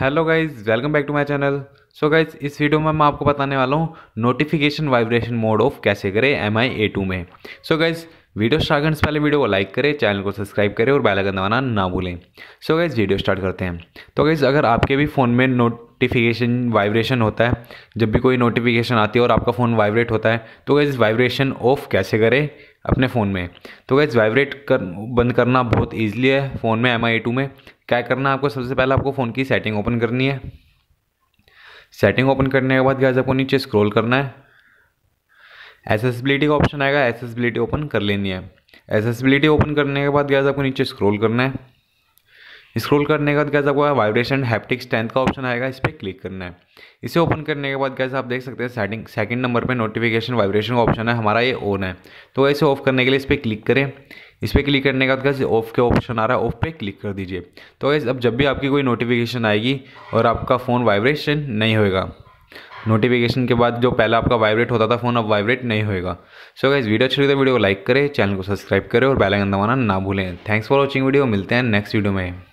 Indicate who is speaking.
Speaker 1: hello guys welcome back to my channel so guys इस video में मैं आपको बताने वाला हूँ नोटिफिकेशन वाइब्रेशन मोड ऑफ कैसे करें एम आई ए टू में सो गाइज वीडियो स्टार्ट करने से पहले वीडियो को लाइक करें चैनल को सब्सक्राइब करें और बेल आइकन दबाना ना भूलें सो गाइज वीडियो स्टार्ट करते हैं तो गाइज अगर आपके भी फ़ोन में नोटिफिकेशन वाइब्रेशन होता है जब भी कोई नोटिफिकेशन आती है और आपका फ़ोन वाइब्रेट होता है तो गाइज वाइब्रेशन ऑफ कैसे करें अपने फ़ोन में तो गाइज़ वाइब्रेट कर बंद करना बहुत ईजिली है फ़ोन में एम आई ए टू में क्या करना है आपको सबसे पहले आपको फ़ोन की सेटिंग ओपन करनी है सेटिंग ओपन करने के बाद गैस आपको नीचे स्क्रॉल करना है एसेसिबिलिटी का ऑप्शन आएगा एसेसिबिलिटी ओपन कर लेनी है एसेसिबिलिटी ओपन करने के बाद गैस आपको नीचे स्क्रॉल करना है स्क्रॉल करने के बाद कैसे आपको वाइब्रेशन हैप्टिक स्ट्रेंथ का ऑप्शन आएगा इस पर क्लिक करना है इसे ओपन करने के बाद कैसे आप देख सकते हैं सेटिंग सेकंड नंबर पे नोटिफिकेशन वाइब्रेशन का ऑप्शन है हमारा ये ऑन है तो इसे ऑफ करने के लिए इस पर क्लिक करें इस पर क्लिक करने के बाद कैसे ऑफ के ऑप्शन आ रहा है ऑफ पे क्लिक कर दीजिए तो वैसे अब जब भी आपकी कोई नोटिफिकेशन आएगी और आपका फ़ोन वाइब्रेशन नहीं होएगा नोटिफिकेशन के बाद जो पहला आपका वाइब्रेट होता था फ़ोन अब वाइब्रेट नहीं होएगा सो गाइज वीडियो अच्छी लगी तो वीडियो को लाइक करें चैनल को सब्सक्राइब करें और बेल आइकन दबाना ना भूलें थैंक्स फॉर वॉचिंग वीडियो मिलते हैं नेक्स्ट वीडियो में